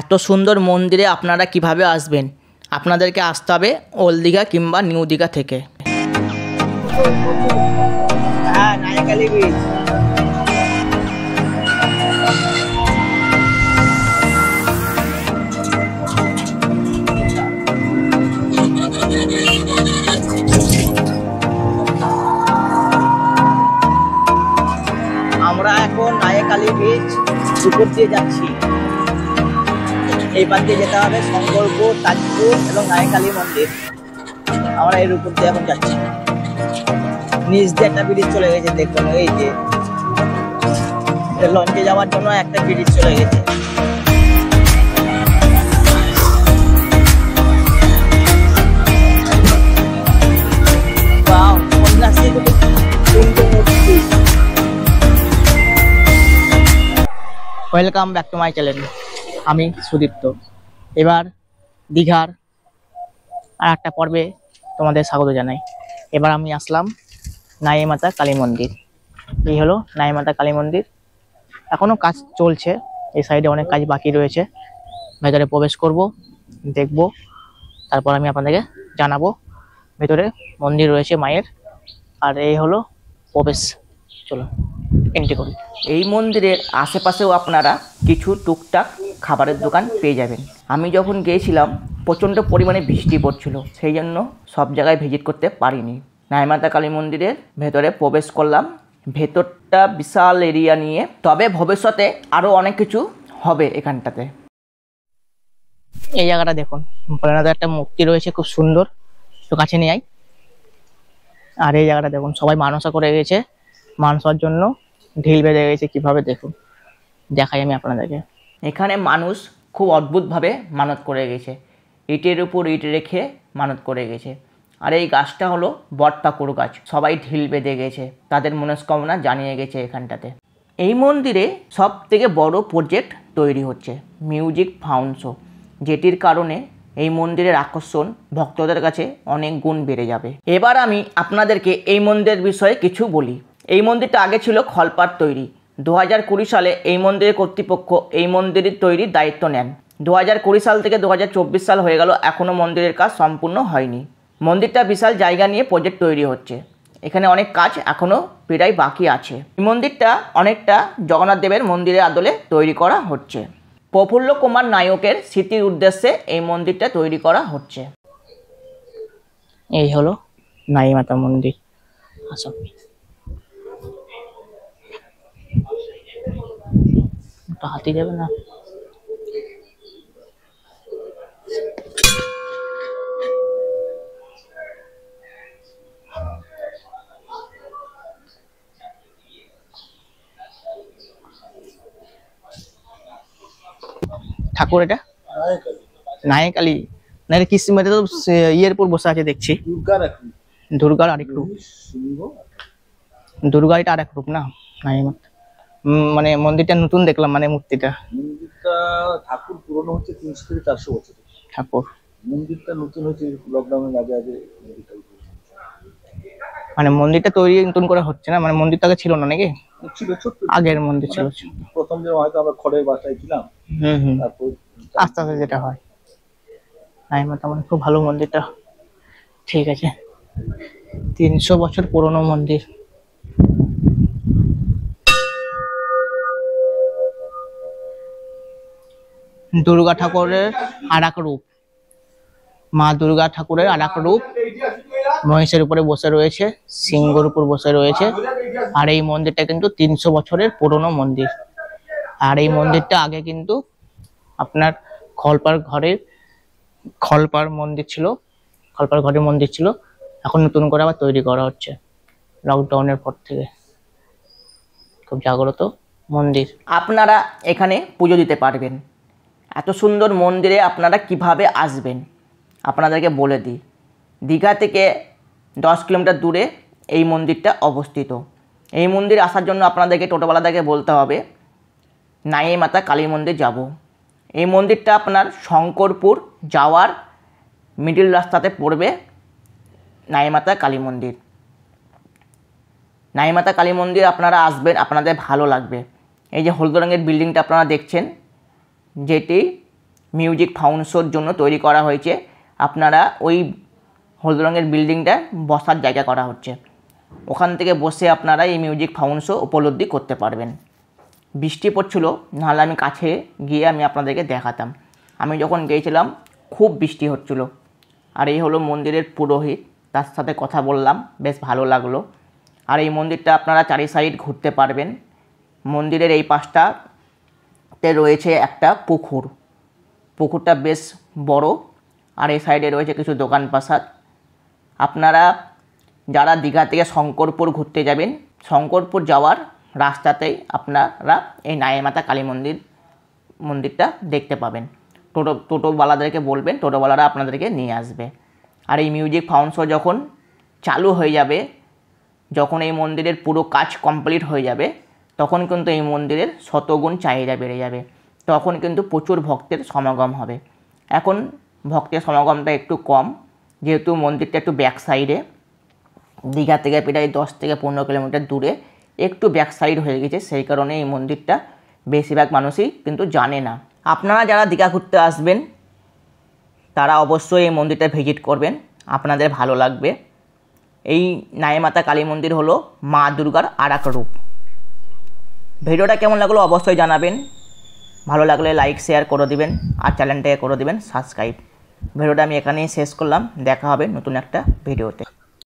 এত সুন্দর মন্দিরে আপনারা কিভাবে আসবেন আপনাদেরকে আসতে হবে ওল্ড দীঘা কিংবা নিউ দীঘা থেকে হ্যাঁ, আমরা এখন নায়কালী বীজ দুপুর দিয়ে যাচ্ছি এই পাশ দিয়ে যেতে হবে শঙ্করপুর তাজপুর এবং নায়কালী মন্দির আমরা এর উপর দিয়ে এখন যাচ্ছি নিচ দিয়ে একটা ব্রিজ চলে গেছে দেখুন এই যে লঞ্চে যাওয়ার জন্য একটা ব্রিজ চলে গেছে welcome back to my channel আমি সুদীপ্ত এবার দীঘার আর একটা পর্বে তোমাদের স্বাগত জানাই এবার আমি আসলাম নাইমাতা কালী মন্দির এই হলো নাইমাতা কালী মন্দির এখনও কাজ চলছে এই সাইডে অনেক কাজ বাকি রয়েছে ভেতরে প্রবেশ করব দেখব তারপর আমি আপনাদেরকে জানাবো ভেতরে মন্দির রয়েছে মায়ের আর এই হলো প্রবেশ চলো এন্ট্রি করি এই মন্দিরের আশেপাশেও আপনারা কিছু টুকটাক খাবারের দোকান পেয়ে যাবেন আমি যখন গিয়েছিলাম প্রচণ্ড পরিমাণে বৃষ্টি পড়ছিল সেই জন্য সব জায়গায় ভিজিট করতে পারিনি নাইমাতা কালী মন্দিরের ভেতরে প্রবেশ করলাম ভেতরটা বিশাল এরিয়া নিয়ে তবে ভবিষ্যতে আরও অনেক কিছু হবে এখানটাতে এই জায়গাটা দেখুন ভোলেনাথের একটা মূর্তি রয়েছে খুব সুন্দর তো কাছে নিয়ে আর এই জায়গাটা দেখুন সবাই মানসা করে গেছে মানসার জন্য ঢিল বেঁধে গেছে কিভাবে দেখুন দেখাই আমি আপনাদেরকে এখানে মানুষ খুব অদ্ভুতভাবে মানত করে গেছে ইটের উপর ইট রেখে মানত করে গেছে আর এই গাছটা হলো বটপাকুর গাছ সবাই ঢিল বেঁধে গেছে তাদের মনস্কামনা জানিয়ে গেছে এখানটাতে এই মন্দিরে সব থেকে বড় প্রজেক্ট তৈরি হচ্ছে মিউজিক ফাউন্ড শো যেটির কারণে এই মন্দিরের আকর্ষণ ভক্তদের কাছে অনেক গুণ বেড়ে যাবে এবার আমি আপনাদেরকে এই মন্দিরের বিষয়ে কিছু বলি এই মন্দিরটা আগে ছিল খলপার তৈরি দু হাজার কুড়ি সালে এই মন্দিরের কর্তৃপক্ষ এই মন্দিরের তৈরির দায়িত্ব নেন দু হাজার কুড়ি সাল থেকে দু হাজার চব্বিশ সাল হয়ে গেল এখনও মন্দিরের কাজ সম্পূর্ণ হয়নি মন্দিরটা বিশাল জায়গা নিয়ে প্রজেক্ট তৈরি হচ্ছে এখানে অনেক কাজ এখনও প্রায় বাকি আছে এই মন্দিরটা অনেকটা জগন্নাথ দেবের মন্দিরের আদলে তৈরি করা হচ্ছে প্রফুল্ল কুমার নায়কের স্মৃতির উদ্দেশ্যে এই মন্দিরটা তৈরি করা হচ্ছে এই হলো মাতা মন্দির আসো রাতি দেব না ঠাকুর এটা নাইকালি নাইরে কিমতে ইয়ারপুর বোসা আছে দেখছি দুর্গা রক দুর্গা আরেকটু শুনিবো দুর্গা এটা আরেক রূপ না নাইমা মানে মন্দিরটা নতুন দেখলাম মানে মূর্তিটা মন্দিরটা ঠাকুর পুরনো হচ্ছে তিনশো থেকে চারশো বছর ঠাকুর মন্দিরটা নতুন হচ্ছে লকডাউনের আগে আগে মানে মন্দিরটা তৈরি নতুন করা হচ্ছে না মানে মন্দিরটা আগে ছিল না নাকি আগের মন্দির ছিল মানে প্রথম যে হয়তো আমরা খড়ে বাসায় ছিলাম আস্তে আস্তে যেটা হয় নাই মাতা মানে খুব ভালো মন্দিরটা ঠিক আছে তিনশো বছর পুরনো মন্দির দুর্গা ঠাকুরের আর এক রূপ মা দুর্গা ঠাকুরের আর এক রূপ মহিষের উপরে বসে রয়েছে সিংহর উপর বসে রয়েছে আর এই মন্দিরটা কিন্তু তিনশো বছরের পুরনো মন্দির আর এই মন্দিরটা আগে কিন্তু আপনার খলপার ঘরের খলপার মন্দির ছিল খলপার ঘরের মন্দির ছিল এখন নতুন করে আবার তৈরি করা হচ্ছে লকডাউনের পর থেকে খুব জাগ্রত মন্দির আপনারা এখানে পুজো দিতে পারবেন এত সুন্দর মন্দিরে আপনারা কিভাবে আসবেন আপনাদেরকে বলে দিই দীঘা থেকে দশ কিলোমিটার দূরে এই মন্দিরটা অবস্থিত এই মন্দির আসার জন্য আপনাদেরকে টোটোবালাদাকে বলতে হবে নাইয়ে মাতা কালী মন্দির যাব এই মন্দিরটা আপনার শঙ্করপুর যাওয়ার মিডিল রাস্তাতে পড়বে নাইমাতা কালী মন্দির নাইমাতা কালী মন্দির আপনারা আসবেন আপনাদের ভালো লাগবে এই যে হলুদ রঙের বিল্ডিংটা আপনারা দেখছেন যেটি মিউজিক ফাউন্ড শোর জন্য তৈরি করা হয়েছে আপনারা ওই হলুদ রঙের বিল্ডিংটা বসার জায়গা করা হচ্ছে ওখান থেকে বসে আপনারা এই মিউজিক ফাউন্ড শো উপলব্ধি করতে পারবেন বৃষ্টি পড়ছিল নাহলে আমি কাছে গিয়ে আমি আপনাদেরকে দেখাতাম আমি যখন গিয়েছিলাম খুব বৃষ্টি হচ্ছিল আর এই হলো মন্দিরের পুরোহিত তার সাথে কথা বললাম বেশ ভালো লাগলো আর এই মন্দিরটা আপনারা চারি সাইড ঘুরতে পারবেন মন্দিরের এই পাশটা সাইডে রয়েছে একটা পুকুর পুকুরটা বেশ বড় আর এই সাইডে রয়েছে কিছু দোকান প্রাসাদ আপনারা যারা দীঘা থেকে শঙ্করপুর ঘুরতে যাবেন শঙ্করপুর যাওয়ার রাস্তাতেই আপনারা এই নায়েমাতা কালী মন্দির মন্দিরটা দেখতে পাবেন টোটো টোটোওয়ালাদেরকে বলবেন টোটোওয়ালারা আপনাদেরকে নিয়ে আসবে আর এই মিউজিক ফাউন্ড যখন চালু হয়ে যাবে যখন এই মন্দিরের পুরো কাজ কমপ্লিট হয়ে যাবে তখন কিন্তু এই মন্দিরের শতগুণ চাহিদা বেড়ে যাবে তখন কিন্তু প্রচুর ভক্তের সমাগম হবে এখন ভক্তের সমাগমটা একটু কম যেহেতু মন্দিরটা একটু ব্যাক সাইডে দীঘা থেকে প্রায় দশ থেকে পনেরো কিলোমিটার দূরে একটু ব্যাক সাইড হয়ে গেছে সেই কারণে এই মন্দিরটা বেশিরভাগ মানুষই কিন্তু জানে না আপনারা যারা দীঘা ঘুরতে আসবেন তারা অবশ্যই এই মন্দিরটা ভিজিট করবেন আপনাদের ভালো লাগবে এই নাইমাতা কালী মন্দির হলো মা দুর্গার আর রূপ ভিডিওটা কেমন লাগলো অবশ্যই জানাবেন ভালো লাগলে লাইক শেয়ার করে দিবেন আর চ্যানেলটাকে করে দিবেন সাবস্ক্রাইব ভিডিওটা আমি এখানেই শেষ করলাম দেখা হবে নতুন একটা ভিডিওতে